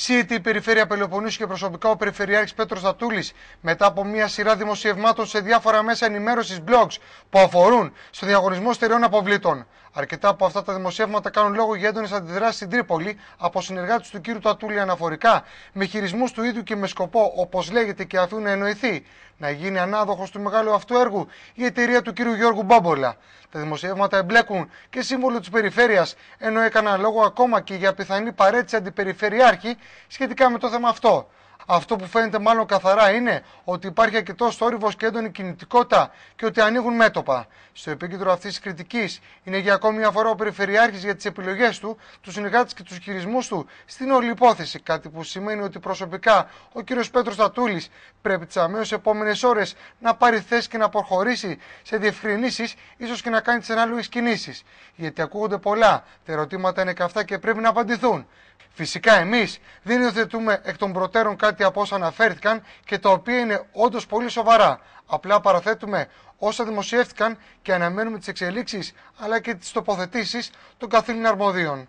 ΣΥΕΤΗ Περιφέρεια Πελοποννήσου και προσωπικά ο Περιφερειάρχης Πέτρος Δατούλης μετά από μια σειρά δημοσιευμάτων σε διάφορα μέσα ενημέρωσης blogs που αφορούν στο διαγωνισμό στερεών αποβλήτων. Αρκετά από αυτά τα δημοσιεύματα κάνουν λόγο για έντονες αντιδράσεις στην Τρίπολη από συνεργάτες του κ. Τατούλη αναφορικά με χειρισμούς του ίδιου και με σκοπό, όπως λέγεται και αφού να εννοηθεί, να γίνει ανάδοχος του μεγάλου αυτού έργου η εταιρεία του κύρου Γιώργου Μπόμπολα. Τα δημοσιεύματα εμπλέκουν και σύμβολο της περιφέρειας, ενώ έκαναν λόγο ακόμα και για πιθανή παρέτηση αντιπεριφερειάρχη σχετικά με το θέμα αυτό. Αυτό που φαίνεται μάλλον καθαρά είναι ότι υπάρχει αρκετό θόρυβος και έντονη κινητικότητα και ότι ανοίγουν μέτωπα. Στο επίκεντρο αυτής της κριτικής είναι για ακόμη μια φορά ο Περιφερειάρχης για τις επιλογές του, τους συνεργάτες και τους χειρισμούς του στην όλη υπόθεση. Κάτι που σημαίνει ότι προσωπικά ο κ. Πέτρο Τατούλη πρέπει τις αμέσως επόμενες ώρες να πάρει θέση και να προχωρήσει σε διευκρινήσεις, ίσως και να κάνει τις ανάλογες κινήσεις. Γιατί ακούγονται πολλά, τα ερωτήματα είναι καυτά και πρέπει να απαντηθούν. Φυσικά εμείς δεν υιοθετούμε εκ των προτέρων κάτι από όσα αναφέρθηκαν και τα οποία είναι όντως πολύ σοβαρά. Απλά παραθέτουμε όσα δημοσιεύτηκαν και αναμένουμε τις εξελίξεις αλλά και τις τοποθετήσεις των καθήλων αρμοδίων.